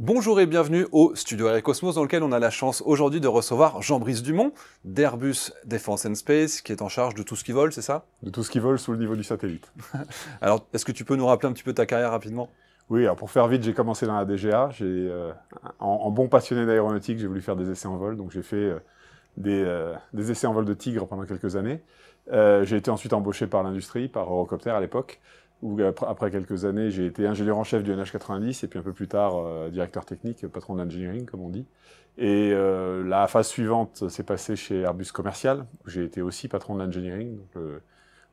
Bonjour et bienvenue au Studio Air Cosmos dans lequel on a la chance aujourd'hui de recevoir Jean-Brice Dumont d'Airbus Defence and Space qui est en charge de tout ce qui vole, c'est ça De tout ce qui vole sous le niveau du satellite. alors, est-ce que tu peux nous rappeler un petit peu ta carrière rapidement oui, alors pour faire vite, j'ai commencé dans la DGA. J'ai, euh, en, bon passionné d'aéronautique, j'ai voulu faire des essais en vol, donc j'ai fait euh, euh, des, essais en vol de Tigre pendant quelques années. j'ai été ensuite embauché par l'industrie, par Eurocopter à l'époque, où euh, après quelques années, j'ai été ingénieur en chef du NH90 et puis un peu plus tard euh, directeur technique, patron d'engineering comme on dit. Et euh, la phase suivante s'est passée chez Airbus Commercial, où j'ai été aussi patron d'engineering, donc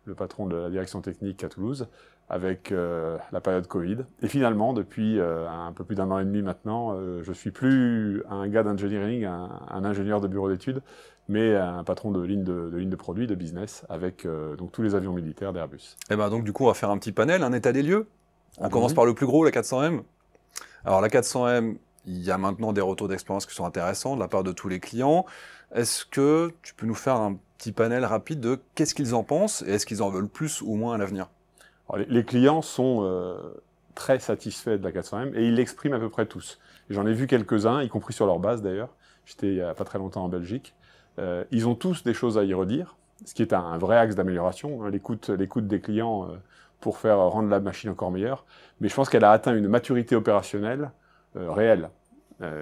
le, patron de la direction technique à Toulouse, avec la période Covid. Et finalement, depuis un peu plus d'un an et demi maintenant, je ne suis plus un gars d'engineering, un ingénieur de bureau d'études, mais un patron de ligne de, de de produit, de business, avec euh, donc tous les avions militaires d'Airbus. Et eh ben donc du coup, on va faire un petit panel, un état des lieux. On commence par le plus gros, la 400M. Alors la 400M, il y a maintenant des retours d'expérience qui sont intéressants de la part de tous les clients. Est-ce que tu peux nous faire un petit panel rapide de qu'est-ce qu'ils en pensent et est-ce qu'ils en veulent plus ou moins à l'avenir les, clients sont euh, très satisfaits de la 400M et ils l'expriment à peu près tous. J'en ai vu quelques-uns, y compris sur leur base d'ailleurs. J'étais il n'y a pas très longtemps en Belgique. Euh, ils ont tous des choses à y redire, ce qui est un, vrai axe d'amélioration, hein, l'écoute, l'écoute des clients euh, pour faire rendre la machine encore meilleure. Mais je pense qu'elle a atteint une maturité opérationnelle euh, réelle.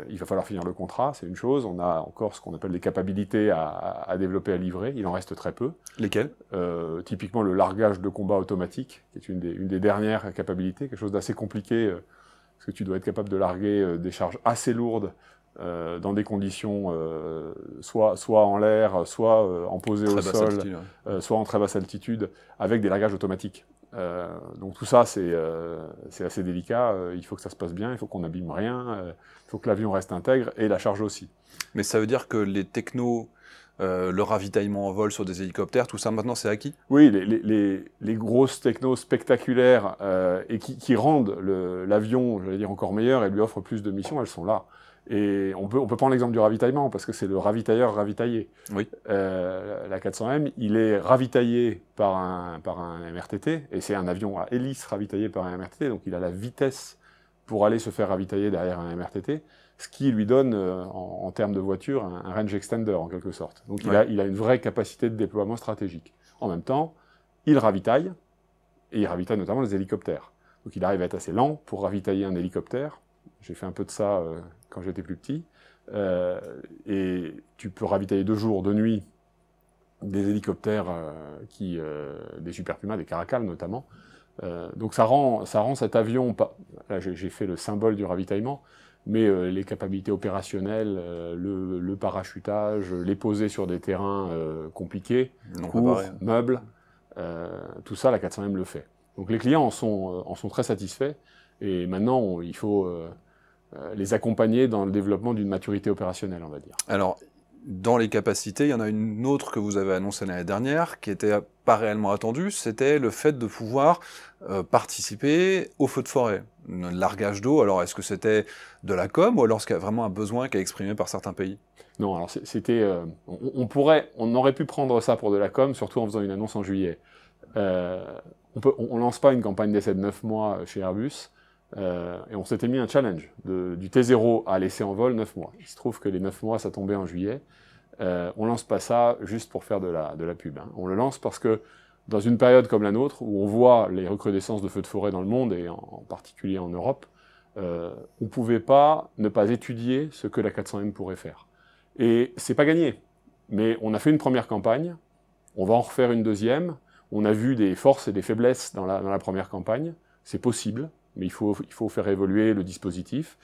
il va falloir finir le contrat, c'est une chose. On a encore ce qu'on appelle des capacités à, développer, à livrer. Il en reste très peu. Lesquelles Typiquement le largage de combat automatique, qui est une des, une des dernières capacités, quelque chose d'assez compliqué parce que tu dois être capable de larguer des charges assez lourdes euh, dans des conditions euh, soit, soit en l'air, soit euh, en posée au sol, soit en très basse altitude, avec des largages automatiques. donc tout ça, c'est assez délicat. Il faut que ça se passe bien, il faut qu'on n'abîme rien, il faut que l'avion reste intègre et la charge aussi. Mais ça veut dire que les technos, le ravitaillement en vol sur des hélicoptères, tout ça maintenant c'est acquis Oui, les, les, grosses technos spectaculaires et qui, rendent l'avion, j'allais dire, encore meilleur et lui offrent plus de missions, elles sont là. Et on peut, prendre l'exemple du ravitaillement, parce que c'est le ravitailleur ravitaillé. Oui. Euh, la 400M, il est ravitaillé par un, MRTT, et c'est un avion à hélice ravitaillé par un MRTT, donc il a la vitesse pour aller se faire ravitailler derrière un MRTT, ce qui lui donne, euh, en, termes de voiture, un, range extender, en quelque sorte. Donc il a une vraie capacité de déploiement stratégique. En même temps, il ravitaille, et il ravitaille notamment les hélicoptères. Donc il arrive à être assez lent pour ravitailler un hélicoptère, j'ai fait un peu de ça euh, quand j'étais plus petit. Euh, et tu peux ravitailler de jour, de nuit, des hélicoptères, euh, qui, des Super Pumas, des caracals notamment. donc ça rend, ça rend cet avion, pas, là j'ai fait le symbole du ravitaillement, mais les capacités opérationnelles, le, parachutage, les poser sur des terrains compliqués, courts, meubles, tout ça, la 400M le fait. Donc les clients en sont, en sont très satisfaits. Et maintenant, il faut euh, euh, les accompagner dans le développement d'une maturité opérationnelle, on va dire. Alors, dans les capacités, il y en a une autre que vous avez annoncée l'année dernière, qui n'était pas réellement attendue, c'était le fait de pouvoir euh, participer au feu de forêt, le largage d'eau. Alors, est-ce que c'était de la com ou alors ce qu'il y a vraiment un besoin qui est exprimé par certains pays Non, alors c'était, on, pourrait, on aurait pu prendre ça pour de la com, surtout en faisant une annonce en juillet. on ne lance pas une campagne d'essai de 9 mois chez Airbus euh, et on s'était mis un challenge du T0 à laisser en vol 9 mois. Il se trouve que les 9 mois, ça tombait en juillet. Euh, on lance pas ça juste pour faire de la, de la pub. Hein. On le lance parce que dans une période comme la nôtre, où on voit les recrudescences de feux de forêt dans le monde, et en, particulier en Europe, euh, on ne pouvait pas ne pas étudier ce que la 400M pourrait faire. Et c'est pas gagné. Mais on a fait une première campagne, on va en refaire une deuxième. On a vu des forces et des faiblesses dans la, dans la première campagne. C'est possible mais il faut, faire évoluer le dispositif.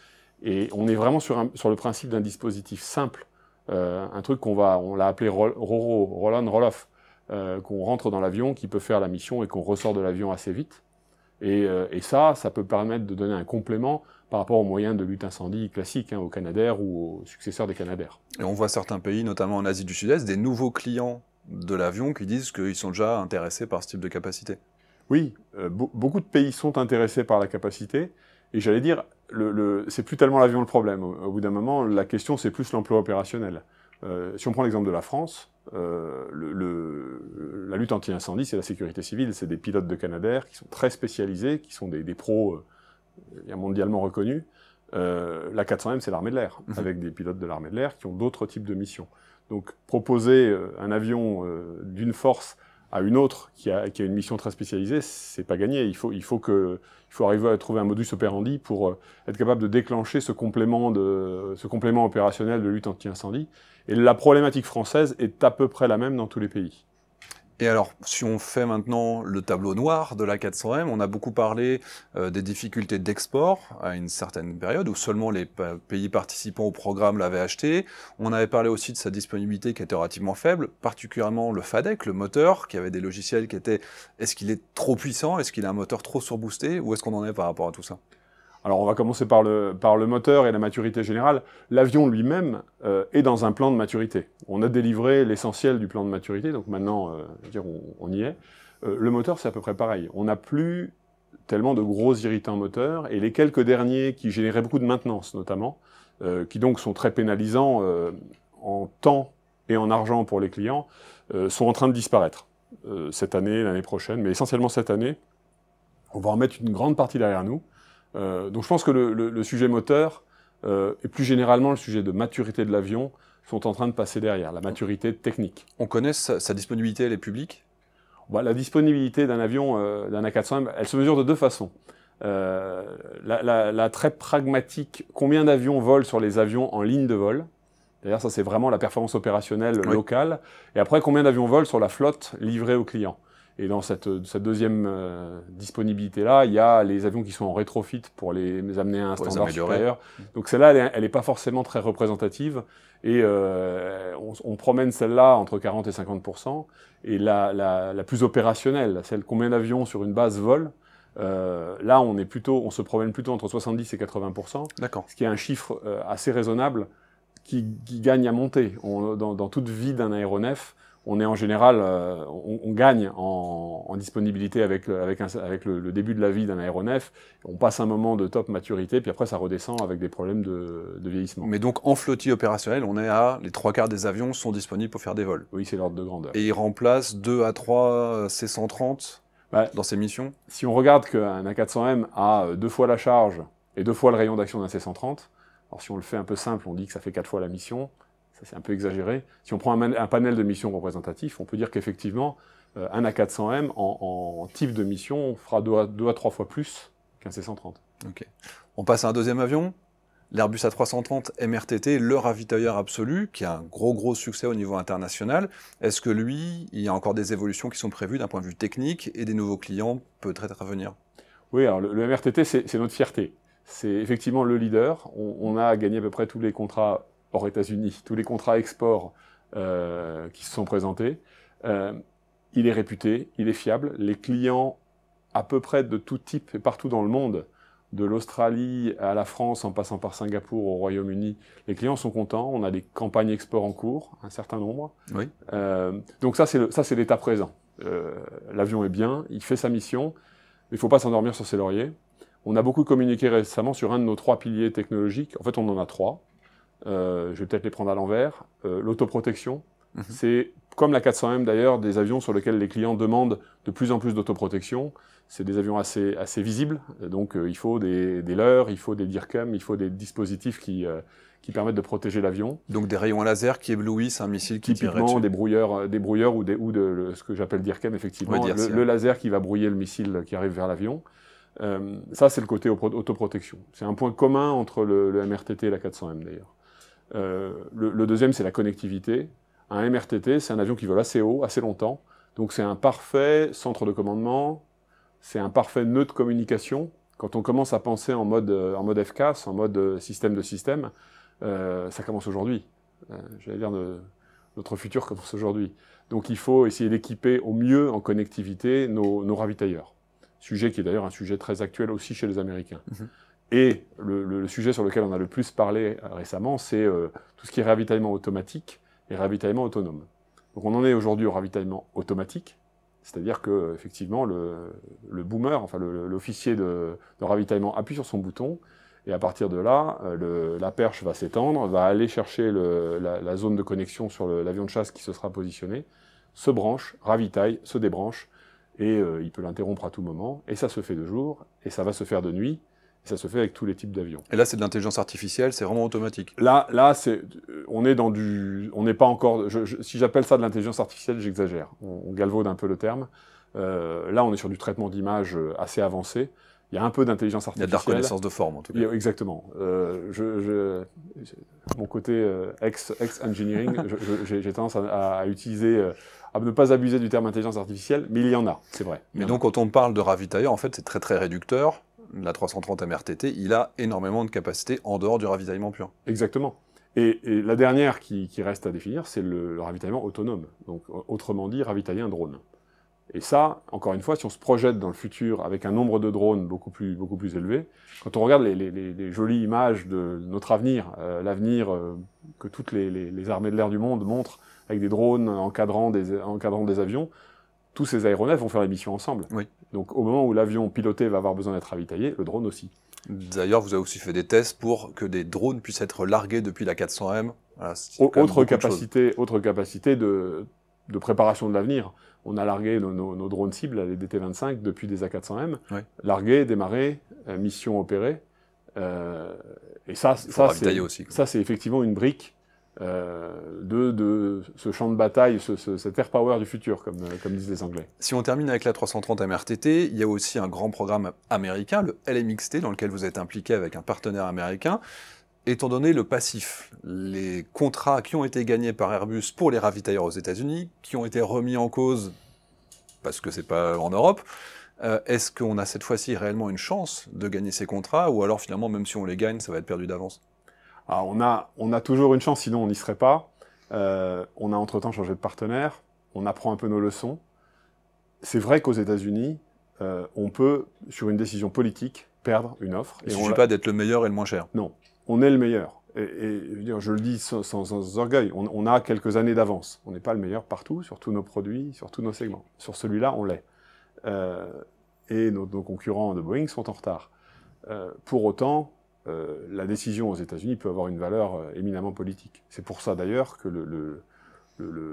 Et on est vraiment sur, le principe d'un dispositif simple, euh, un truc qu'on va, on l'a appelé Roro, Roland Roloff, euh, qu'on rentre dans l'avion, qui peut faire la mission et qu'on ressort de l'avion assez vite. Et, euh, ça, ça peut permettre de donner un complément par rapport aux moyens de lutte incendie classiques, hein, aux Canadair ou aux successeurs des Canadair. Et on voit certains pays, notamment en Asie du Sud-Est, des nouveaux clients de l'avion qui disent qu'ils sont déjà intéressés par ce type de capacité. Oui, euh, beaucoup de pays sont intéressés par la capacité. Et j'allais dire, le, c'est plus tellement l'avion le problème. Au, bout d'un moment, la question, c'est plus l'emploi opérationnel. Euh, si on prend l'exemple de la France, euh, la lutte anti-incendie, c'est la sécurité civile, c'est des pilotes de Canadair qui sont très spécialisés, qui sont des, des pros mondialement reconnus. la 400M, c'est l'armée de l'air, mhm. avec des pilotes de l'armée de l'air qui ont d'autres types de missions. Donc proposer un avion d'une force à une autre qui a, qui a, une mission très spécialisée, c'est pas gagné. Il faut, il, faut que, il faut arriver à trouver un modus operandi pour euh, être capable de déclencher ce complément, de, ce complément opérationnel de lutte anti-incendie. Et la problématique française est à peu près la même dans tous les pays. Et alors, si on fait maintenant le tableau noir de la 400M, on a beaucoup parlé euh, des difficultés d'export à une certaine période où seulement les pays participants au programme l'avaient acheté. On avait parlé aussi de sa disponibilité qui était relativement faible, particulièrement le FADEC, le moteur, qui avait des logiciels qui étaient est-ce qu'il est trop puissant, est-ce qu'il a un moteur trop surboosté, ou est-ce qu'on en est par rapport à tout ça alors on va commencer par le, moteur et la maturité générale. L'avion lui-même euh, est dans un plan de maturité. On a délivré l'essentiel du plan de maturité, donc maintenant euh, on, y est. Euh, le moteur c'est à peu près pareil. On n'a plus tellement de gros irritants moteurs et les quelques derniers qui généraient beaucoup de maintenance notamment, qui donc sont très pénalisants en temps et en argent pour les clients, sont en train de disparaître cette année, l'année prochaine, mais essentiellement cette année. On va en mettre une grande partie derrière nous. Euh, donc je pense que le, sujet moteur euh, et plus généralement le sujet de maturité de l'avion sont en train de passer derrière, la maturité technique. On connaît sa, disponibilité, elle est publique bah, La disponibilité d'un avion, euh, d'un A400M, elle se mesure de deux façons. la, très pragmatique, combien d'avions volent sur les avions en ligne de vol D'ailleurs, ça, c'est vraiment la performance opérationnelle locale. Et après, combien d'avions volent sur la flotte livrée aux clients et dans cette, cette deuxième euh, disponibilité-là, il y a les avions qui sont en rétrofit pour les, amener à un standard supérieur. Mmh. Donc celle-là, elle n'est pas forcément très représentative. Et euh, on, on, promène celle-là entre 40 et 50 Et la, la, la plus opérationnelle, celle combien d'avions sur une base volent, euh, là, on est plutôt, on se promène plutôt entre 70 et 80 D'accord. Ce qui est un chiffre euh, assez raisonnable qui, qui gagne à monter. dans, dans toute vie d'un aéronef, on est en général, euh, on, gagne en, disponibilité avec, euh, avec, le, début de la vie d'un aéronef. On passe un moment de top maturité, puis après ça redescend avec des problèmes de, vieillissement. Mais donc en flottille opérationnelle, on est à les trois quarts des avions sont disponibles pour faire des vols. Oui, c'est l'ordre de grandeur. Et ils remplacent 2 à 3 euh, C-130 bah, dans ces missions Si on regarde qu'un A400M a deux fois la charge et deux fois le rayon d'action d'un C-130, alors si on le fait un peu simple, on dit que ça fait quatre fois la mission c'est un peu exagéré. Si on prend un, panel de missions représentatifs, on peut dire qu'effectivement, euh, un A400M en, type de mission fera deux à, 3 trois fois plus qu'un C-130. On passe à un deuxième avion, l'Airbus A330 MRTT, le ravitailleur absolu, qui a un gros gros succès au niveau international. Est-ce que lui, il y a encore des évolutions qui sont prévues d'un point de vue technique et des nouveaux clients peut-être à venir Oui, alors le, MRTT, c'est notre fierté. C'est effectivement le leader. on, a gagné à peu près tous les contrats hors États-Unis, tous les contrats export euh, qui se sont présentés, euh, il est réputé, il est fiable. Les clients à peu près de tout type et partout dans le monde, de l'Australie à la France en passant par Singapour au Royaume-Uni, les clients sont contents. On a des campagnes export en cours, un certain nombre. Oui. Euh, donc ça, c'est l'état présent. L'avion est bien, il fait sa mission, il ne faut pas s'endormir sur ses lauriers. On a beaucoup communiqué récemment sur un de nos trois piliers technologiques. En fait, on en a trois. Euh, je vais peut-être les prendre à l'envers. Euh, l'autoprotection, mhm. c'est comme la 400M d'ailleurs, des avions sur lesquels les clients demandent de plus en plus d'autoprotection. C'est des avions assez, assez visibles, donc euh, il faut des, des leurres, il faut des DIRCAM, il faut des dispositifs qui, permettent de protéger l'avion. Donc des rayons laser qui éblouissent un missile qui Typiquement, des brouilleurs, des brouilleurs ou, des, ou de ce que j'appelle DIRCAM, effectivement, le, laser qui va brouiller le missile qui arrive vers l'avion. ça, c'est le côté autoprotection. C'est un point commun entre le MRTT et la 400M d'ailleurs. Euh, le, deuxième, c'est la connectivité. Un MRTT, c'est un avion qui vole assez haut, assez longtemps. Donc c'est un parfait centre de commandement, c'est un parfait nœud de communication. Quand on commence à penser en mode, euh, en mode FCAS, en mode euh, système de système, ça commence aujourd'hui. J'allais dire, notre futur commence aujourd'hui. Donc il faut essayer d'équiper au mieux en connectivité nos, ravitailleurs. Sujet qui est d'ailleurs un sujet très actuel aussi chez les Américains. Mhm. Et le, sujet sur lequel on a le plus parlé euh, récemment, c'est euh, tout ce qui est ravitaillement automatique et ravitaillement autonome. Donc on en est aujourd'hui au ravitaillement automatique, c'est-à-dire que effectivement le, boomer, enfin l'officier de, ravitaillement appuie sur son bouton et à partir de là, euh, la perche va s'étendre, va aller chercher la, zone de connexion sur l'avion de chasse qui se sera positionné, se branche, ravitaille, se débranche et il peut l'interrompre à tout moment et ça se fait de jour et ça va se faire de nuit ça se fait avec tous les types d'avions. Et là, c'est de l'intelligence artificielle, c'est vraiment automatique. Là, là, c'est, on est dans du, on n'est pas encore. si j'appelle ça de l'intelligence artificielle, j'exagère. On, galvaude un peu le terme. Euh, là, on est sur du traitement d'image euh, assez avancé. Il y a un peu d'intelligence artificielle. Il y a de la reconnaissance de forme, en tout cas. Exactement. Euh, je, mon côté ex, ex-engineering, j'ai tendance à, utiliser, à ne pas abuser du terme intelligence artificielle, mais il y en a, c'est vrai. Mais donc, quand on parle de ravitailleur, en fait, c'est très, très réducteur la 330 MRTT, il a énormément de capacités en dehors du ravitaillement pur. Exactement. Et, la dernière qui, reste à définir, c'est le, ravitaillement autonome. Donc, euh, autrement dit, ravitailler un drone. Et ça, encore une fois, si on se projette dans le futur avec un nombre de drones beaucoup plus, beaucoup plus élevé, quand on regarde les, jolies images de notre avenir, euh, l'avenir euh, que toutes les, armées de l'air du monde montrent avec des drones encadrant des, encadrant des avions, tous ces aéronefs vont faire des missions ensemble. Oui. Donc au moment où l'avion piloté va avoir besoin d'être ravitaillé, le drone aussi. D'ailleurs, vous avez aussi fait des tests pour que des drones puissent être largués depuis la 400M. autre, capacité, autre capacité de, préparation de l'avenir. On a largué nos, drones cibles, les DT-25, depuis des A400M. Largué, démarré, euh, mission opérée. Euh, et ça, ça c'est effectivement une brique euh, de, ce champ de bataille, ce, cet air power du futur, comme, euh, comme, disent les Anglais. Si on termine avec la 330 MRTT, il y a aussi un grand programme américain, le LMXT, dans lequel vous êtes impliqué avec un partenaire américain. Étant donné le passif, les contrats qui ont été gagnés par Airbus pour les ravitailleurs aux États-Unis, qui ont été remis en cause parce que c'est pas en Europe, euh, Est-ce qu'on a cette fois-ci réellement une chance de gagner ces contrats ou alors finalement même si on les gagne ça va être perdu d'avance ah, on a, on a toujours une chance, sinon on n'y serait pas. Euh, on a entre-temps changé de partenaire, on apprend un peu nos leçons. C'est vrai qu'aux États-Unis, euh, on peut, sur une décision politique, perdre une offre. Et Il ne suffit pas d'être le meilleur et le moins cher. Non, on est le meilleur. Et, je le dis sans, orgueil, on, a quelques années d'avance. On n'est pas le meilleur partout, sur tous nos produits, sur tous nos segments. Sur celui-là, on l'est. Euh, et nos, concurrents de Boeing sont en retard. pour autant, euh, la décision aux États-Unis peut avoir une valeur euh, éminemment politique. C'est pour ça d'ailleurs que le,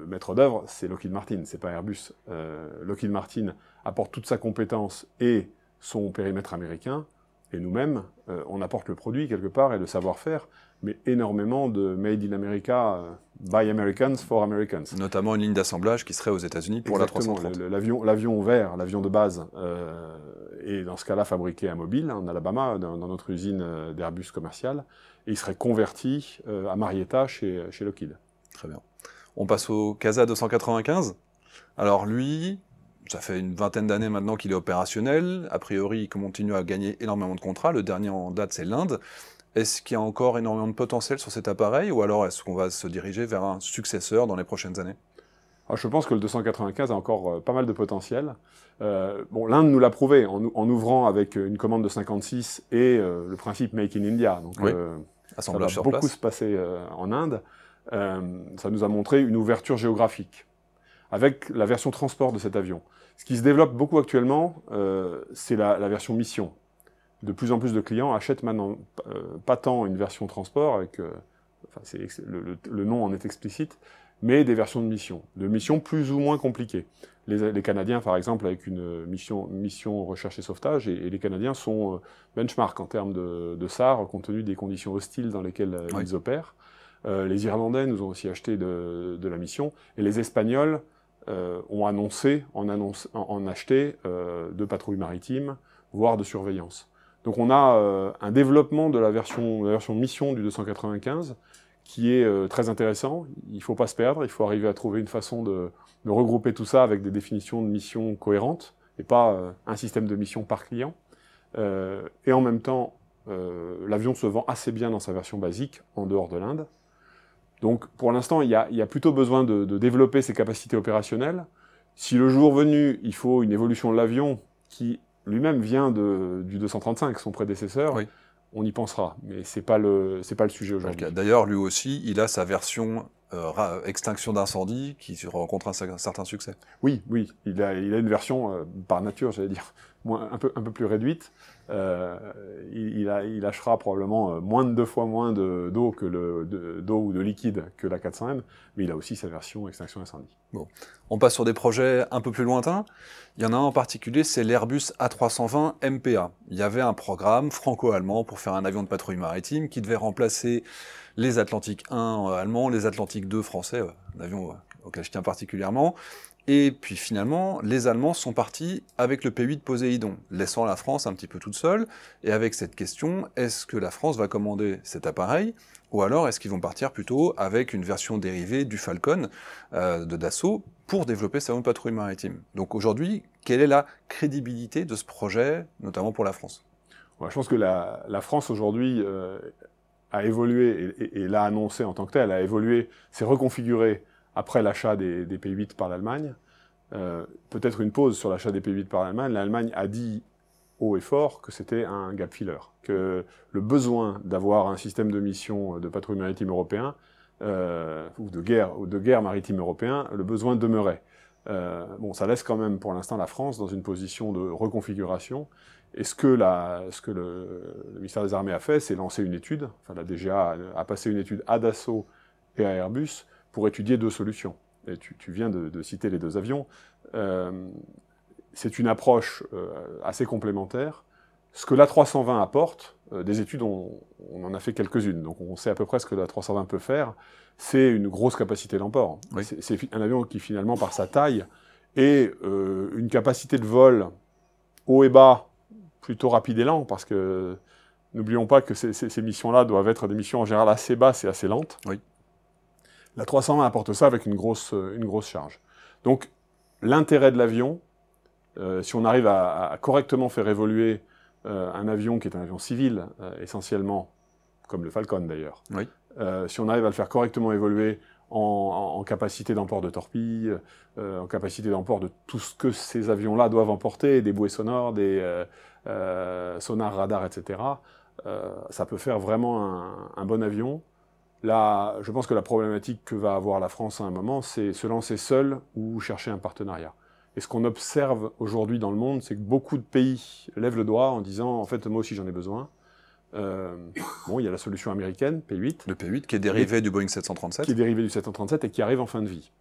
maître d'œuvre, c'est Lockheed Martin, c'est pas Airbus. Euh, Lockheed Martin apporte toute sa compétence et son périmètre américain, et nous-mêmes, on apporte le produit quelque part et le savoir-faire mais énormément de Made in America, euh, by Americans, for Americans. Notamment une ligne d'assemblage qui serait aux États-Unis pour la 330. L'avion, l'avion vert, l'avion de base, euh, est dans ce cas-là fabriqué à Mobile, hein, en Alabama, dans, notre usine euh, d'Airbus commercial, et il serait converti à Marietta chez, chez Lockheed. Très bien. On passe au Casa 295. Alors lui, ça fait une vingtaine d'années maintenant qu'il est opérationnel. A priori, il continue à gagner énormément de contrats. Le dernier en date, c'est l'Inde. Est-ce qu'il y a encore énormément de potentiel sur cet appareil ou alors est-ce qu'on va se diriger vers un successeur dans les prochaines années ah, je pense que le 295 a encore euh, pas mal de potentiel. Euh, bon, l'Inde nous l'a prouvé en, ouvrant avec euh, une commande de 56 et le principe Make in India. Donc, ça va beaucoup se passer en Inde. ça nous a montré une ouverture géographique avec la version transport de cet avion. Ce qui se développe beaucoup actuellement, c'est la version mission de plus en plus de clients achètent maintenant euh, pas tant une version transport, avec, euh, enfin, le, le, nom en est explicite, mais des versions de mission, de missions plus ou moins compliquées. Les, Canadiens, par exemple, avec une mission, mission recherche et sauvetage, et, les Canadiens sont euh, benchmark en termes de, de, SAR, compte tenu des conditions hostiles dans lesquelles ils opèrent. les Irlandais nous ont aussi acheté de, la mission, et les Espagnols ont annoncé, en, annonce, en, en acheté de patrouilles maritimes, voire de surveillance. Donc on a euh, un développement de la version, la version mission du 295 qui est euh, très intéressant. Il ne faut pas se perdre, il faut arriver à trouver une façon de, regrouper tout ça avec des définitions de mission cohérentes et pas euh, un système de mission par client. et en même temps, l'avion se vend assez bien dans sa version basique en dehors de l'Inde. Donc pour l'instant, il y, a, plutôt besoin de, de développer ses capacités opérationnelles. Si le jour venu, il faut une évolution de l'avion qui lui-même vient du 235, son prédécesseur. On y pensera, mais c'est pas le c'est pas le sujet aujourd'hui. D'ailleurs, lui aussi, il a sa version euh, extinction d'incendie qui rencontre un, certain succès. Oui, oui, il a, une version euh, par nature, j'allais dire, un, peu, un peu plus réduite. Euh, il, a, lâchera probablement moins de deux fois moins d'eau que ou de liquide que la 400M, mais il a aussi sa version extinction d'incendie. Bon, on passe sur des projets un peu plus lointains. Il y en a un en particulier, c'est l'Airbus A320 MPA. Il y avait un programme franco-allemand pour faire un avion de patrouille maritime qui devait remplacer les Atlantiques 1 euh, allemands, les Atlantiques 2 français, euh, un avion euh, auquel je tiens particulièrement. Et puis finalement, les Allemands sont partis avec le P8 Poséidon, laissant la France un petit peu toute seule, et avec cette question, est-ce que la France va commander cet appareil, ou alors est-ce qu'ils vont partir plutôt avec une version dérivée du Falcon de Dassault pour développer sa own patrouille maritime Donc aujourd'hui, quelle est la crédibilité de ce projet, notamment pour la France Je pense que la, France aujourd'hui a évolué et, l'a annoncé en tant que tel, a évolué, s'est reconfiguré après l'achat des, des, P8 par l'Allemagne. Euh, peut-être une pause sur l'achat des P8 par l'Allemagne. L'Allemagne a dit haut et fort que c'était un gap filler, que le besoin d'avoir un système de mission de patrouille maritime européen euh, ou de guerre ou de guerre maritime européen, le besoin demeurait. Euh, bon, ça laisse quand même pour l'instant la France dans une position de reconfiguration et ce que, la, ce que le, ministère des Armées a fait, c'est lancer une étude, enfin la DGA a, passé une étude à Dassault et à Airbus pour étudier deux solutions. Et tu, viens de, citer les deux avions. Euh, c'est une approche euh, assez complémentaire. Ce que l'A320 apporte, euh, des études, on, en a fait quelques-unes, donc on sait à peu près ce que l'A320 peut faire, c'est une grosse capacité d'emport. C'est un avion qui finalement, par sa taille, et une capacité de vol haut et bas plutôt rapide et lent, parce que n'oublions pas que ces, missions-là doivent être des missions en général assez basses et assez lentes. Oui. La 320 apporte ça avec une grosse, euh, une grosse charge. Donc, l'intérêt de l'avion, euh, si on arrive à, correctement faire évoluer euh, un avion qui est un avion civil, essentiellement, comme le Falcon d'ailleurs, oui. si on arrive à le faire correctement évoluer en, en capacité d'emport de torpilles, en capacité d'emport de tout ce que ces avions-là doivent emporter, des bouées sonores, des, euh, sonar, radar, etc., euh, ça peut faire vraiment un, bon avion. Là, je pense que la problématique que va avoir la France à un moment, c'est se lancer seul ou chercher un partenariat. Et ce qu'on observe aujourd'hui dans le monde, c'est que beaucoup de pays lèvent le doigt en disant en fait, moi aussi j'en ai besoin. Euh, bon, il y a la solution américaine, P8. Le P8 qui est dérivé du Boeing 737. Qui est dérivé du 737 et qui arrive en fin de vie.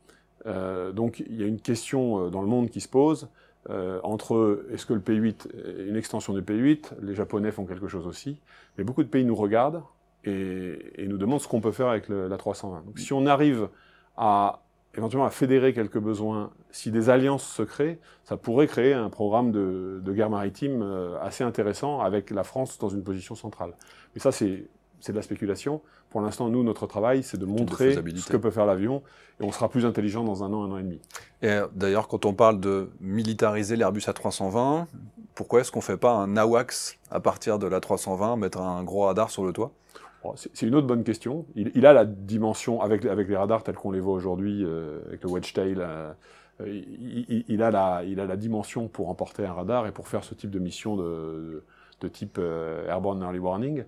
donc il y a une question dans le monde qui se pose euh, entre est-ce que le P8, une extension du P8, les Japonais font quelque chose aussi, mais beaucoup de pays nous regardent et, nous demandent ce qu'on peut faire avec la 320. Donc si on arrive à éventuellement à fédérer quelques besoins, si des alliances se créent, ça pourrait créer un programme de, de guerre maritime euh, assez intéressant avec la France dans une position centrale. Mais ça, c'est c'est de la spéculation. Pour l'instant, nous, notre travail, c'est de montrer ce que peut faire l'avion et on sera plus intelligent dans un an, un an et demi. Et euh, d'ailleurs, quand on parle de militariser l'Airbus A320, pourquoi est-ce qu'on ne fait pas un AWACS à partir de l'A320, mettre un gros radar sur le toit oh, c'est une autre bonne question. Il, a la dimension, avec, avec les radars tels qu'on les voit aujourd'hui, euh, avec le wedge tail, euh, il, a la, il a la dimension pour emporter un radar et pour faire ce type de mission de, de type Airborne Early Warning.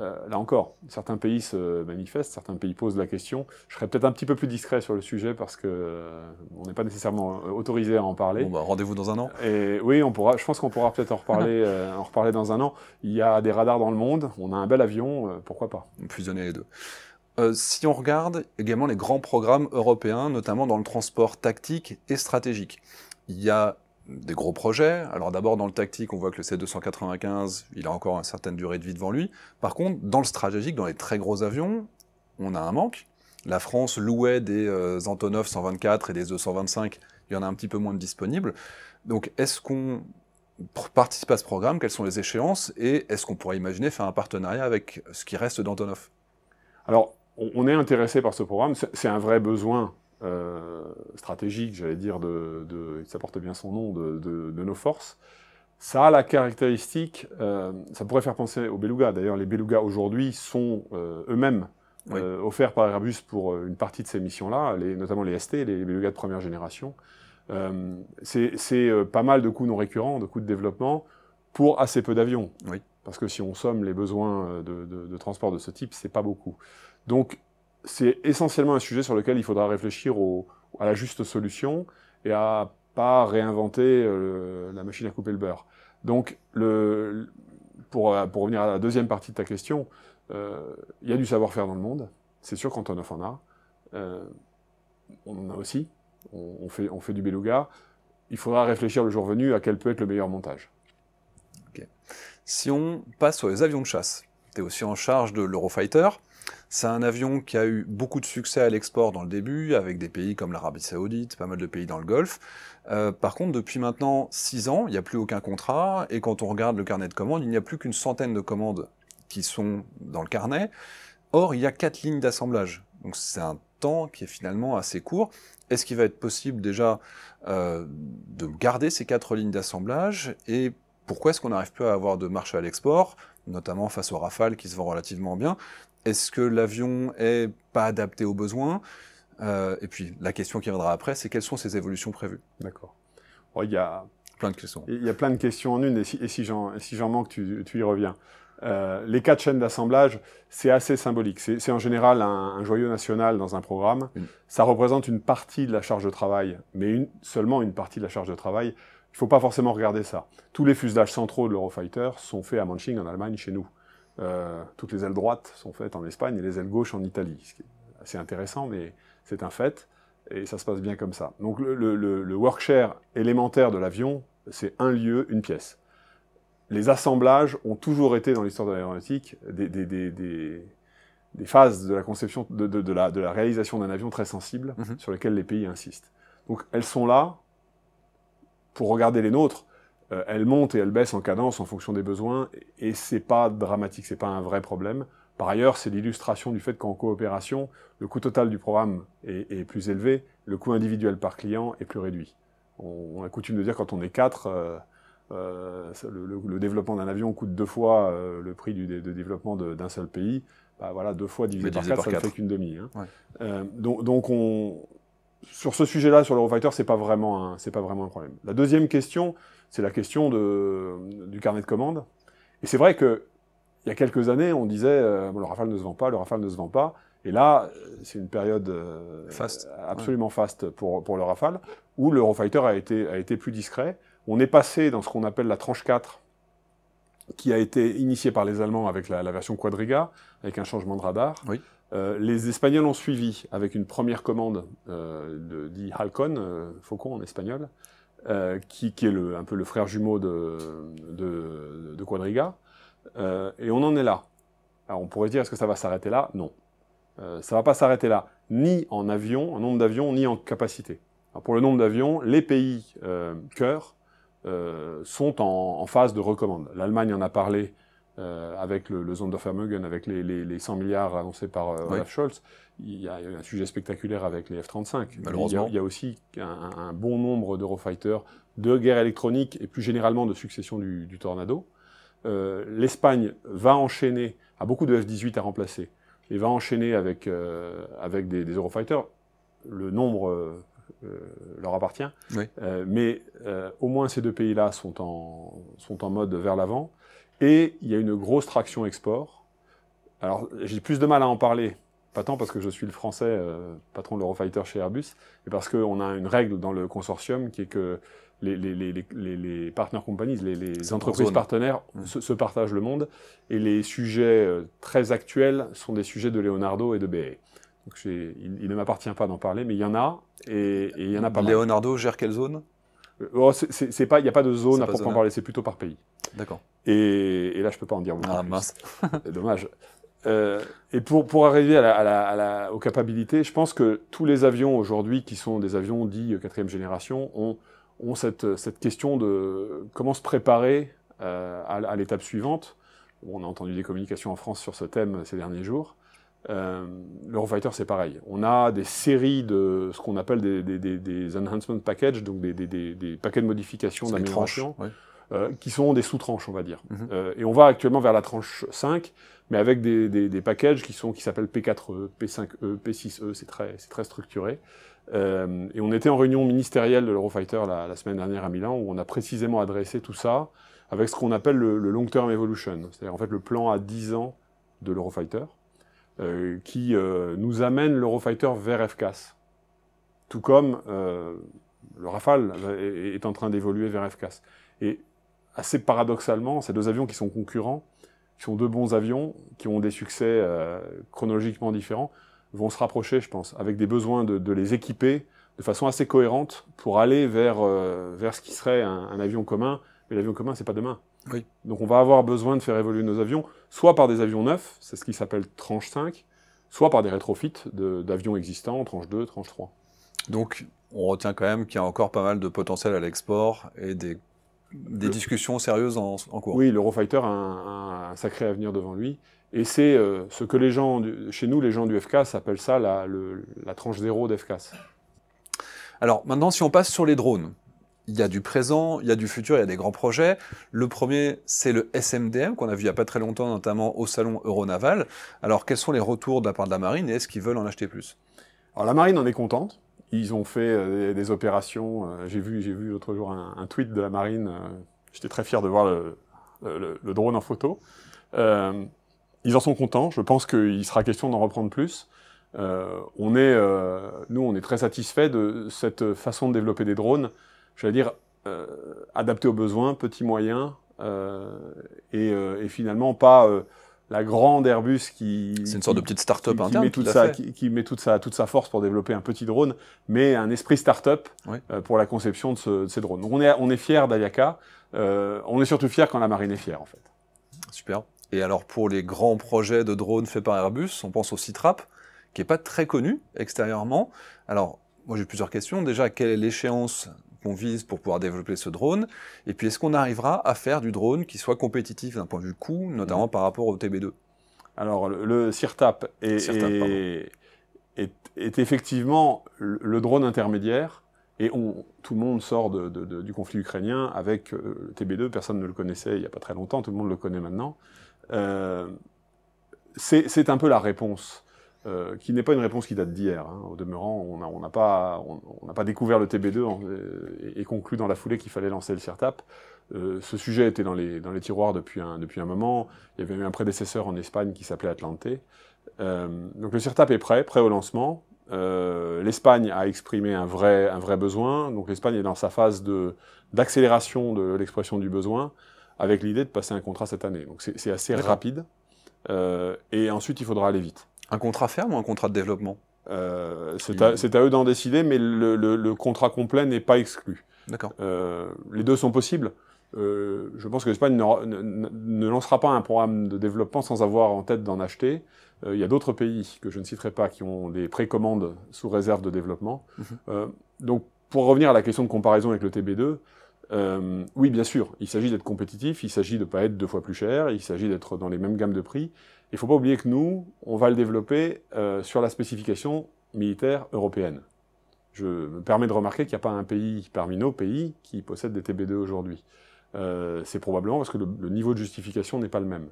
Euh, là encore, certains pays se manifestent, certains pays posent la question. Je serais peut-être un petit peu plus discret sur le sujet parce que euh, on n'est pas nécessairement euh, autorisé à en parler. Bon, bah, rendez-vous dans un an. Et oui, on pourra. Je pense qu'on pourra peut-être en reparler, en reparler dans un an. Il y a des radars dans le monde. On a un bel avion. pourquoi pas Fusionner les deux. si on regarde également les grands programmes européens, notamment dans le transport tactique et stratégique, il y a des gros projets. Alors d'abord, dans le tactique, on voit que le C-295, il a encore une certaine durée de vie devant lui. Par contre, dans le stratégique, dans les très gros avions, on a un manque. La France louait des euh, Antonov 124 et des 225. E il y en a un petit peu moins de disponibles. Donc est-ce qu'on participe à ce programme Quelles sont les échéances Et est-ce qu'on pourrait imaginer faire un partenariat avec ce qui reste d'Antonov Alors, on est intéressé par ce programme, c'est un vrai besoin euh, stratégique, j'allais dire, de, ça porte bien son nom, de, nos forces, ça a la caractéristique, euh, ça pourrait faire penser aux belugas. D'ailleurs, les belugas aujourd'hui sont euh, eux-mêmes euh, offerts par Airbus pour une partie de ces missions-là, notamment les ST, les belugas de première génération. c'est pas mal de coûts non récurrents, de coûts de développement, pour assez peu d'avions. Oui. Parce que si on somme les besoins de, de transport de ce type, c'est pas beaucoup. Donc, c'est essentiellement un sujet sur lequel il faudra réfléchir au, à la juste solution et à pas réinventer euh, la machine à couper le beurre. Donc, le, pour, euh, revenir à la deuxième partie de ta question, euh, il y a du savoir-faire dans le monde. C'est sûr qu'Antonov en a. on en a aussi. On, fait, on fait du beluga. Il faudra réfléchir le jour venu à quel peut être le meilleur montage. Si on passe sur les avions de chasse, tu es aussi en charge de l'Eurofighter. C'est un avion qui a eu beaucoup de succès à l'export dans le début, avec des pays comme l'Arabie Saoudite, pas mal de pays dans le Golfe. Euh, par contre, depuis maintenant 6 ans, il n'y a plus aucun contrat, et quand on regarde le carnet de commandes, il n'y a plus qu'une centaine de commandes qui sont dans le carnet. Or, il y a quatre lignes d'assemblage. Donc c'est un temps qui est finalement assez court. Est-ce qu'il va être possible déjà euh, de garder ces quatre lignes d'assemblage et pourquoi est-ce qu'on n'arrive plus à avoir de marché à l'export, notamment face au Rafale qui se vend relativement bien est-ce que l'avion est pas adapté aux besoins euh, Et puis la question qui viendra après, c'est quelles sont ces évolutions prévues D'accord. il y a plein de questions. Il y a plein de questions en une, et si, j'en manque, tu, y reviens. Euh, les quatre chaînes d'assemblage, c'est assez symbolique. C'est en général un, joyau national dans un programme. Ça représente une partie de la charge de travail, mais une, seulement une partie de la charge de travail. Il ne faut pas forcément regarder ça. Tous les fuselages centraux de l'Eurofighter sont faits à Manching en Allemagne, chez nous. Euh, toutes les ailes droites sont faites en Espagne et les ailes gauches en Italie, ce qui est assez intéressant, mais c'est un fait, et ça se passe bien comme ça. Donc le, le, workshare élémentaire de l'avion, c'est un lieu, une pièce. Les assemblages ont toujours été dans l'histoire de l'aéronautique des, des, phases de la conception, de, de, la, réalisation d'un avion très sensible, mhm. sur lesquelles les pays insistent. Donc elles sont là pour regarder les nôtres, euh, elle monte et elle baisse en cadence en fonction des besoins, et c'est pas dramatique, c'est pas un vrai problème. Par ailleurs, c'est l'illustration du fait qu'en coopération, le coût total du programme est, plus élevé, le coût individuel par client est plus réduit. On, a coutume de dire quand on est quatre, euh, euh, le, développement d'un avion coûte deux fois le prix de, développement d'un seul pays. Bah voilà, deux fois divisé, par, quatre, ça fait qu'une demi. Hein. donc, sur ce sujet-là, sur l'Eurofighter, c'est pas c'est pas vraiment un problème. La deuxième question, c'est la question du carnet de commandes. Et c'est vrai qu'il y a quelques années, on disait euh, le Rafale ne se vend pas, le Rafale ne se vend pas. Et là, euh, c'est une période euh, absolument faste pour, le Rafale, où l'Eurofighter a été, plus discret. On est passé dans ce qu'on appelle la tranche 4, qui a été initiée par les Allemands avec la, version Quadriga, avec un changement de radar. les Espagnols ont suivi avec une première commande, dite « de, dit Halcon, Faucon en espagnol, euh, qui, est un peu le frère jumeau de, Quadriga. Euh, et on en est là. Alors on pourrait dire, est-ce que ça va s'arrêter là Non. Euh, ça ne va pas s'arrêter là, ni en avion, en nombre d'avions, ni en capacité. pour le nombre d'avions, les pays cœurs sont en, en, phase de recommande. L'Allemagne en a parlé euh, avec le, le Sondervermögen, avec les, 100 milliards annoncés par euh, Olaf Scholz, il y a un sujet spectaculaire avec les F-35. Malheureusement. Il y, a, aussi un, bon nombre d'Eurofighters de guerre électronique et plus généralement de succession du, Tornado. Euh, L'Espagne va enchaîner, a beaucoup de F-18 à remplacer, et va enchaîner avec, avec des, Eurofighters. Le nombre leur appartient. mais au moins ces deux pays-là sont en, sont en mode vers l'avant. Et il y a une grosse traction export. Alors, j'ai plus de mal à en parler, pas tant parce que je suis le français, euh, patron de l'Eurofighter chez Airbus, mais parce qu'on a une règle dans le consortium qui est que les, les, les, les companies, les, entreprises partenaires mmh. se, partagent le monde, et les sujets euh, très actuels sont des sujets de Leonardo et de BAE. Donc il, ne m'appartient pas d'en parler, mais il y en a, et, il y en a pas Leonardo gère quelle zone euh, oh, Il n'y a pas de zone à proprement parler, c'est plutôt par pays. D'accord. Et, là, je peux pas en dire beaucoup. Ah mince. Dommage. Euh, et pour, pour arriver à aux capacités, je pense que tous les avions aujourd'hui qui sont des avions dits euh, quatrième génération ont, ont cette, cette, question de comment se préparer euh, à, l'étape suivante. on a entendu des communications en France sur ce thème ces derniers jours. Le L'Eurofighter, c'est pareil. On a des séries de ce qu'on appelle des, des, enhancement packages, donc des, paquets de modifications, d'amélioration. Euh, qui sont des sous-tranches, on va dire. Mhm. euh, et on va actuellement vers la tranche 5, mais avec des, des, packages qui sont qui s'appellent P4E, P5E, P6E, c'est très, très structuré. Euh, et on était en réunion ministérielle de l'Eurofighter la, la, semaine dernière à Milan, où on a précisément adressé tout ça avec ce qu'on appelle le, long-term evolution, c'est-à-dire en fait le plan à 10 ans de l'Eurofighter, euh, qui euh, nous amène l'Eurofighter vers FCAS, tout comme le Rafale est, en train d'évoluer vers FCAS assez paradoxalement, ces deux avions qui sont concurrents, qui sont deux bons avions, qui ont des succès euh, chronologiquement différents, vont se rapprocher, je pense, avec des besoins de, les équiper de façon assez cohérente pour aller vers, euh, vers ce qui serait un, avion commun. Mais l'avion commun, c'est pas demain. Oui. Donc on va avoir besoin de faire évoluer nos avions, soit par des avions neufs, c'est ce qui s'appelle tranche 5, soit par des rétrofits d'avions existants, tranche 2, tranche 3. Donc on retient quand même qu'il y a encore pas mal de potentiel à l'export et des des discussions sérieuses en, cours. Oui, l'Eurofighter a un, sacré avenir devant lui. Et c'est euh, ce que les gens, chez nous, les gens du FCAS appellent ça la, la tranche zéro d'FCAS. Alors maintenant, si on passe sur les drones, il y a du présent, il y a du futur, il y a des grands projets. Le premier, c'est le SMDM qu'on a vu il n'y a pas très longtemps, notamment au salon Euronaval. Alors quels sont les retours de la part de la marine et est-ce qu'ils veulent en acheter plus Alors la marine en est contente. Ils ont fait euh, des, opérations. Euh, j'ai vu, j'ai vu l'autre jour un, tweet de la marine. Euh, j'étais très fier de voir le, drone en photo. ils en sont contents. Je pense qu'il sera question d'en reprendre plus. on est, nous, on est très satisfait de cette façon de développer des drones. Je veux dire, adaptés aux besoins, petits moyens, et, et, finalement pas la grande Airbus qui. C'est une sorte de petite start-up qui, Met tout ça qui, met toute sa, force pour développer un petit drone, mais un esprit start-up euh, pour la conception de, ce, ces drones. on est, on est fiers d'Ayaka. Euh, on est surtout fiers quand la marine est fière, en fait. Super. Et alors pour les grands projets de drones faits par Airbus, on pense au Citrap, qui n'est pas très connu extérieurement. Alors, moi j'ai plusieurs questions. Déjà, quelle est l'échéance vise pour pouvoir développer ce drone Et puis, est-ce qu'on arrivera à faire du drone qui soit compétitif d'un point de vue coût, notamment mm. par rapport au TB2 Alors, le SIRTAP est, effectivement le drone intermédiaire. Et tout le monde sort du conflit ukrainien avec euh, le TB2, personne ne le connaissait il n'y a pas très longtemps, tout le monde le connaît maintenant. Euh, c'est un peu la réponse euh, qui n'est pas une réponse qui date d'hier. Hein. Au demeurant, on n'a on pas, on, n'a pas, découvert le TB2 hein, et, conclut conclu dans la foulée qu'il fallait lancer le CERTAP. Euh, ce sujet était dans les, dans les tiroirs depuis un, depuis un, moment. Il y avait eu un prédécesseur en Espagne qui s'appelait Atlanté. Euh, donc le CERTAP est prêt, prêt au lancement. Euh, L'Espagne a exprimé un vrai, un vrai besoin. Donc l'Espagne est dans sa phase d'accélération de, de l'expression du besoin avec l'idée de passer un contrat cette année. Donc c'est assez rapide. Euh, et ensuite, il faudra aller vite. Un contrat ferme ou un contrat de développement euh, c'est, à, eux d'en décider, mais le, contrat complet n'est pas exclu. D'accord. Euh, les deux sont possibles. Euh, je pense que l'Espagne ne, lancera pas un programme de développement sans avoir en tête d'en acheter. Il y a d'autres pays que je ne citerai pas qui ont des précommandes sous réserve de développement. Mhm. donc, pour revenir à la question de comparaison avec le TB2, oui, bien sûr, il s'agit d'être compétitif, il s'agit de ne pas être deux fois plus cher, il s'agit d'être dans les mêmes gammes de prix. Il ne faut pas oublier que nous, on va le développer euh, sur la spécification militaire européenne. Je me permets de remarquer qu'il n'y a pas un pays parmi nos pays qui possède des TB2 aujourd'hui. Euh, c'est probablement parce que le, niveau de justification n'est pas le même.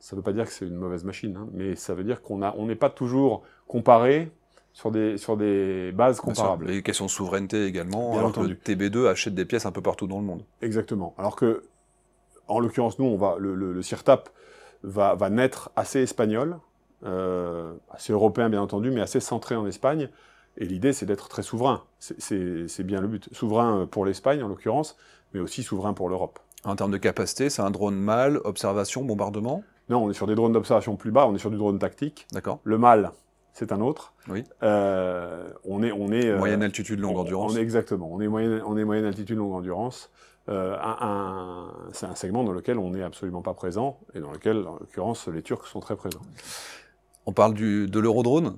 Ça ne veut pas dire que c'est une mauvaise machine, hein, mais ça veut dire qu'on on n'est pas toujours comparé sur des, sur des bases comparables. Et question de souveraineté également, alors que le TB2 achète des pièces un peu partout dans le monde. Exactement. Alors que, en l'occurrence, nous, on va, le, le, le CIRTAP va, naître assez espagnol, euh, assez européen bien entendu, mais assez centré en Espagne. Et l'idée, c'est d'être très souverain. C'est bien le but. Souverain pour l'Espagne, en l'occurrence, mais aussi souverain pour l'Europe. En termes de capacité, c'est un drone mâle, observation, bombardement Non, on est sur des drones d'observation plus bas, on est sur du drone tactique. D'accord. Le mâle, c'est un autre. Oui. Euh, on est, on est moyenne euh, altitude longue endurance. On exactement. On est moyenne, on est moyenne altitude longue endurance. un, c'est un segment dans lequel on n'est absolument pas présent et dans lequel, en l'occurrence, les Turcs sont très présents. On parle du, de l'Eurodrone.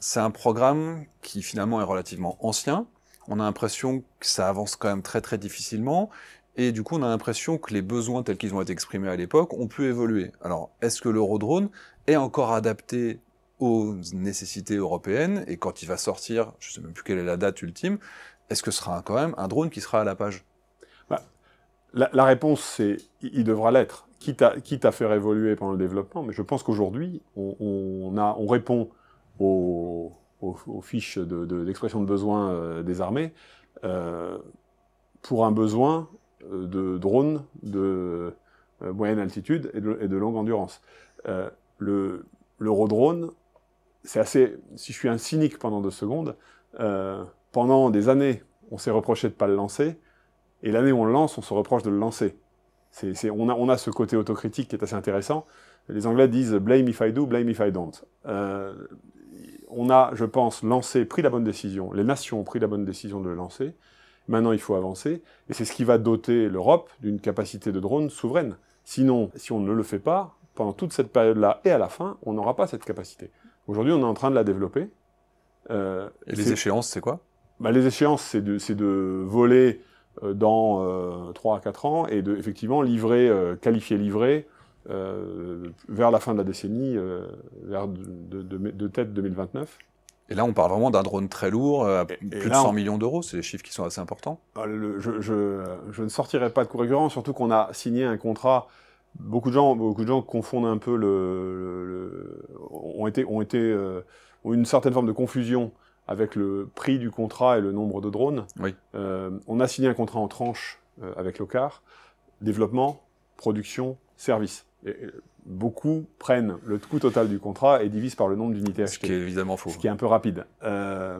C'est un programme qui finalement est relativement ancien. On a l'impression que ça avance quand même très très difficilement. Et du coup, on a l'impression que les besoins tels qu'ils ont été exprimés à l'époque ont pu évoluer. Alors, est-ce que l'Eurodrone est encore adapté aux nécessités européennes Et quand il va sortir, je ne sais même plus quelle est la date ultime, est-ce que ce sera quand même un drone qui sera à la page la, réponse, c'est il devra l'être, quitte à, quitte à faire évoluer pendant le développement. Mais je pense qu'aujourd'hui, on, répond aux, fiches d'expression de, de, besoin euh, des armées euh, pour un besoin euh, de drones de moyenne altitude et de, longue endurance. le L'Eurodrone, c'est assez. Si je suis un cynique pendant deux secondes, pendant des années, on s'est reproché de ne pas le lancer. Et l'année où on le lance, on se reproche de le lancer. on, a, on, a, ce côté autocritique qui est assez intéressant. Les Anglais disent blame if I do, blame if I don't. Euh, on a, je pense, lancé, pris la bonne décision. Les nations ont pris la bonne décision de le lancer. Maintenant, il faut avancer. Et c'est ce qui va doter l'Europe d'une capacité de drone souveraine. Sinon, si on ne le fait pas, pendant toute cette période-là et à la fin, on n'aura pas cette capacité. Aujourd'hui, on est en train de la développer. Euh, et les échéances, c'est quoi bah, Les échéances, c'est de, de voler euh, dans 3 euh, à 4 ans et de, effectivement livrer, euh, qualifier livré vers la fin de la décennie, vers de, tête 2029. Et là, on parle vraiment d'un drone très lourd, à plus de 100 millions d'euros, c'est des chiffres qui sont assez importants. Ah, je, je, je, ne sortirai pas de courant surtout qu'on a signé un contrat. Beaucoup de gens, beaucoup de gens confondent un peu le, ont été, ont été, ont une certaine forme de confusion avec le prix du contrat et le nombre de drones. Euh, on a signé un contrat en tranches euh, avec Locar, développement, production, service. beaucoup prennent le coût total du contrat et divisent par le nombre d'unités achetées. Ce qui est évidemment faux. Ce qui est un peu rapide. Euh,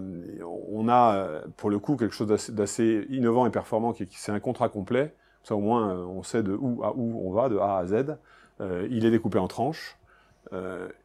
on a pour le coup quelque chose d'assez innovant et performant, qui, c'est un contrat complet. Ça au moins on sait de où à où on va, de A à Z. il est découpé en tranches.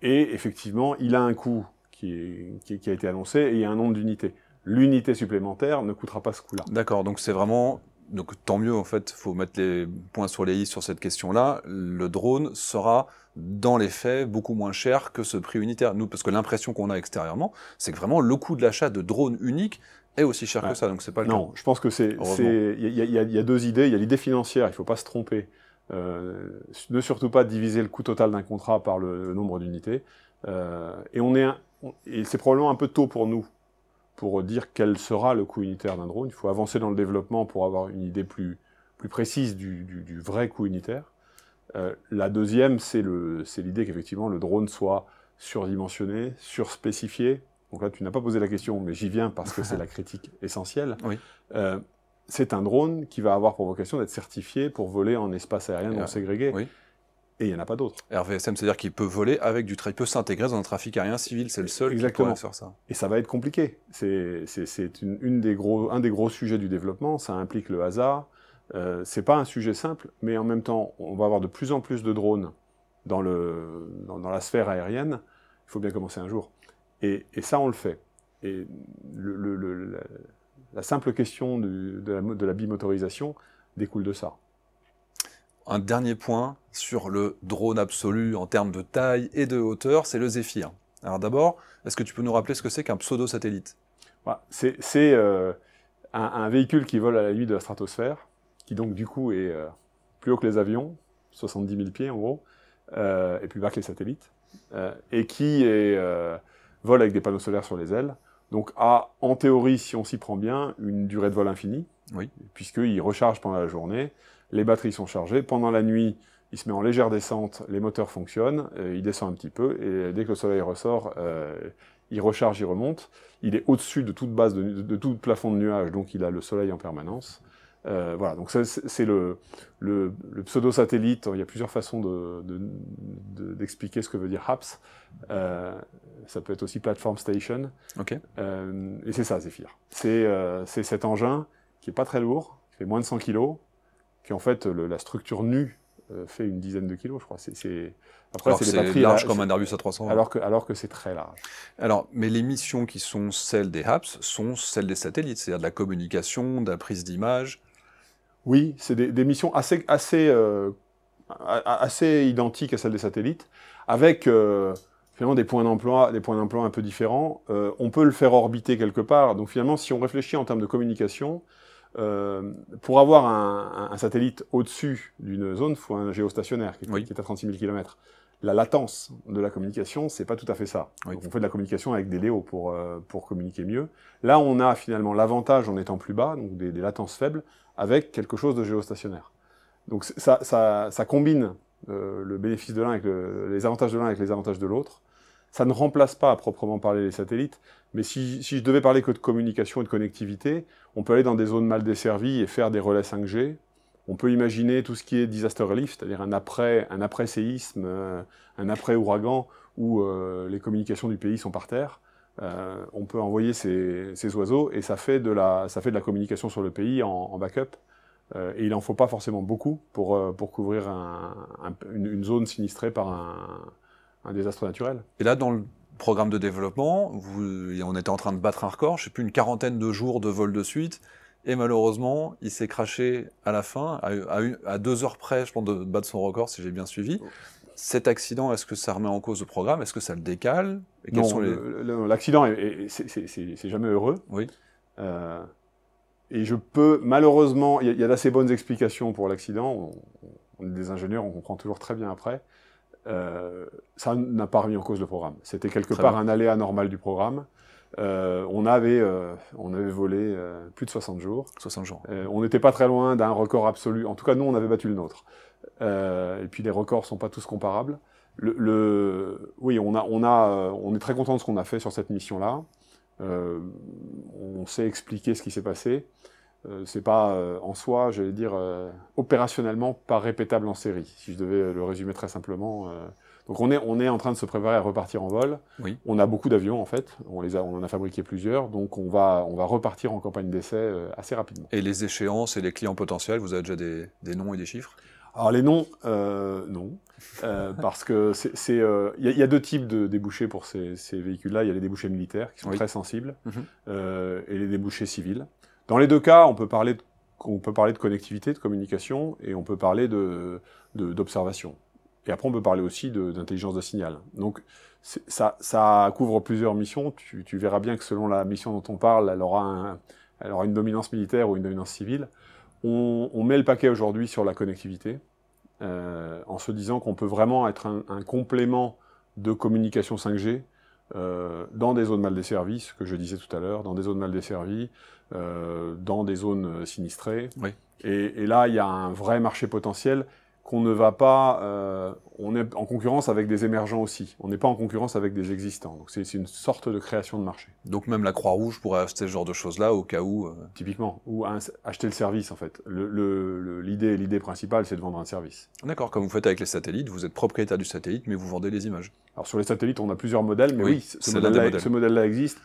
et effectivement, il a un coût qui, a été annoncé, et il y a un nombre d'unités. L'unité supplémentaire ne coûtera pas ce coût-là. D'accord, donc c'est vraiment... Donc tant mieux, en fait, faut mettre les points sur les i sur cette question-là. Le drone sera dans les faits, beaucoup moins cher que ce prix unitaire. Nous, parce que l'impression qu'on a extérieurement, c'est que vraiment le coût de l'achat de drone unique est aussi cher que ça. Donc c'est pas le Non, je pense que c'est. Il y, a deux idées. Il y a l'idée financière, il ne faut pas se tromper. Euh, ne surtout pas diviser le coût total d'un contrat par le, nombre d'unités. Euh, et on est c'est probablement un peu tôt pour nous, pour dire quel sera le coût unitaire d'un drone. Il faut avancer dans le développement pour avoir une idée plus, précise du, vrai coût unitaire. Euh, la deuxième, c'est l'idée qu'effectivement le drone soit surdimensionné, surspécifié. Donc là, tu n'as pas posé la question, mais j'y viens parce que c'est la critique essentielle. Euh, c'est un drone qui va avoir pour vocation d'être certifié pour voler en espace aérien non euh, ségrégué et il n'y en a pas d'autres. RVSM, c'est-à-dire qu'il peut voler avec du trafic, peut s'intégrer dans un trafic aérien civil, c'est le seul Exactement. qui faire ça. Et ça va être compliqué. C'est une, un des gros sujets du développement, ça implique le hasard. Euh, Ce n'est pas un sujet simple, mais en même temps, on va avoir de plus en plus de drones dans, le, dans, la sphère aérienne. Il faut bien commencer un jour. Et, ça, on le fait. Et la, simple question de, la, de la bimotorisation découle de ça. Un dernier point sur le drone absolu en termes de taille et de hauteur, c'est le Zephyr. Alors d'abord, est-ce que tu peux nous rappeler ce que c'est qu'un pseudo-satellite bah, C'est euh, un, véhicule qui vole à la nuit de la stratosphère, qui donc du coup est euh, plus haut que les avions, 70 000 pieds en gros, euh, et plus bas que les satellites, et qui vole avec des panneaux solaires sur les ailes, donc a en théorie, si on s'y prend bien, une durée de vol infinie, oui. puisqu'il recharge pendant la journée, les batteries sont chargées. Pendant la nuit, il se met en légère descente, les moteurs fonctionnent, euh, il descend un petit peu, et euh, dès que le soleil ressort, euh, il recharge, il remonte. Il est au-dessus de toute base, de, tout plafond de nuages, donc il a le soleil en permanence. voilà, donc c'est le, pseudo-satellite. Il y a plusieurs façons d'expliquer ce que veut dire HAPS. ça peut être aussi Platform Station. Ok. et c'est ça, Zephyr. C'est cet engin qui est pas très lourd, qui fait moins de 100 kg, qui en fait, la structure nue euh, fait une dizaine de kilos, je crois. C'est, large comme un Airbus a 300 hein. Alors que, alors que c'est très large. Alors, mais les missions qui sont celles des HAPS sont celles des satellites, c'est-à-dire de la communication, de la prise d'image. Oui, c'est des, missions assez, assez, euh, assez identiques à celles des satellites, avec euh, finalement des points d'emploi, des points d'emploi un peu différents. on peut le faire orbiter quelque part. Donc finalement, si on réfléchit en termes de communication, euh, pour avoir un, satellite au-dessus d'une zone, il faut un géostationnaire qui, est à 36 000 km. La latence de la communication, c'est pas tout à fait ça. on fait de la communication avec des Léo pour, euh, pour communiquer mieux. Là, on a finalement l'avantage en étant plus bas, donc des, latences faibles, avec quelque chose de géostationnaire. Donc ça, combine euh, le bénéfice de l'un avec les avantages de l'un avec les avantages de l'autre. Ça ne remplace pas à proprement parler les satellites, mais si, je devais parler que de communication et de connectivité, on peut aller dans des zones mal desservies et faire des relais 5G. On peut imaginer tout ce qui est disaster relief, c'est-à-dire un après, un après séisme, euh, un après ouragan où euh, les communications du pays sont par terre. Euh, on peut envoyer ces, ces, oiseaux et ça fait, de la, ça fait de la communication sur le pays en, backup. et il n'en faut pas forcément beaucoup pour, pour couvrir une, zone sinistrée par un, un désastre naturel. Et là, dans le programme de développement, on était en train de battre un record, je sais plus, une quarantaine de jours de vol de suite, et malheureusement, il s'est craché à la fin, à, deux heures près, je pense, de battre son record, si j'ai bien suivi. Cet accident, est-ce que ça remet en cause le programme Est-ce que ça le décale l'accident, c'est jamais heureux. Euh, et je peux, malheureusement, il y, a, d'assez bonnes explications pour l'accident. On, on, est des ingénieurs, on comprend toujours très bien après. Euh, ça n'a pas remis en cause le programme. C'était quelque part un aléa normal du programme. Euh, on, avait, euh, on avait volé plus de 60 jours. 60 jours. on n'était pas très loin d'un record absolu. En tout cas, nous, on avait battu le nôtre. et puis, les records ne sont pas tous comparables. Oui, on, a, on, a, on est très content de ce qu'on a fait sur cette mission-là. on sait expliquer ce qui s'est passé. Euh, c'est pas euh, en soi, j'allais dire, euh, opérationnellement pas répétable en série, si je devais le résumer très simplement. Donc on est, on est en train de se préparer à repartir en vol. On a beaucoup d'avions en fait, on, les on en a fabriqué plusieurs, donc on va, on va repartir en campagne d'essai assez rapidement. Et les échéances et les clients potentiels, vous avez déjà des, noms et des chiffres alors les noms, non, parce que c'est, il y, a deux types de débouchés pour ces, véhicules-là. Il y a les débouchés militaires qui sont très sensibles mhm. et les débouchés civils. Dans les deux cas, on peut parler de, connectivité, de communication, et on peut parler d'observation. et après, on peut parler aussi d'intelligence de, signal. Donc, ça, couvre plusieurs missions. Tu, verras bien que selon la mission dont on parle, elle aura, une dominance militaire ou une dominance civile. On, met le paquet aujourd'hui sur la connectivité, euh, en se disant qu'on peut vraiment être un complément de communication 5G euh, dans des zones mal desservies, ce que je disais tout à l'heure, dans des zones mal desservies, euh, dans des zones euh, sinistrées. et, là, il y a un vrai marché potentiel qu'on ne va pas... Euh, on est en concurrence avec des émergents aussi. On n'est pas en concurrence avec des existants. Donc c'est une sorte de création de marché. Donc même la Croix-Rouge pourrait acheter ce genre de choses-là au cas où... Euh, Typiquement. Ou acheter le service en fait. L'idée l'idée principale c'est de vendre un service. D'accord, comme vous faites avec les satellites, vous êtes propriétaire du satellite mais vous vendez les images. Alors sur les satellites on a plusieurs modèles mais oui, ce modèle-là existe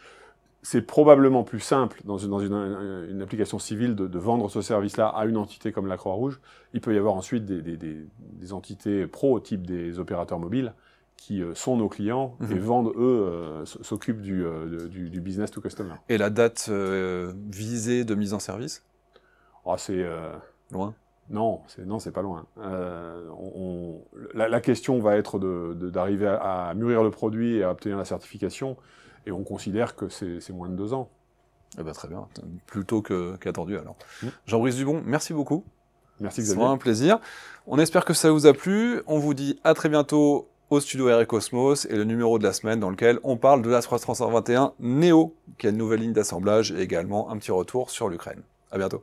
c'est probablement plus simple dans une, application civile de, vendre ce service-là à une entité comme la Croix-Rouge. Il peut y avoir ensuite des, entités pro type des opérateurs mobiles qui euh, sont nos clients mhm. et vendent, eux, euh, s'occupent euh, du, business to customer. Et la date visée de mise en service ah, C'est loin. Non, c'est non, c'est pas loin. la, question va être d'arriver à, mûrir le produit et à obtenir la certification et on considère que c'est moins de deux ans. Eh ben, très bien, plutôt qu'attendu qu alors. Mm. Jean-Brice Dubon, merci beaucoup. Merci Xavier. C'est un plaisir. On espère que ça vous a plu. On vous dit à très bientôt au studio Air et Cosmos et le numéro de la semaine dans lequel on parle de l'A321 Neo, qui est une nouvelle ligne d'assemblage et également un petit retour sur l'Ukraine. À bientôt.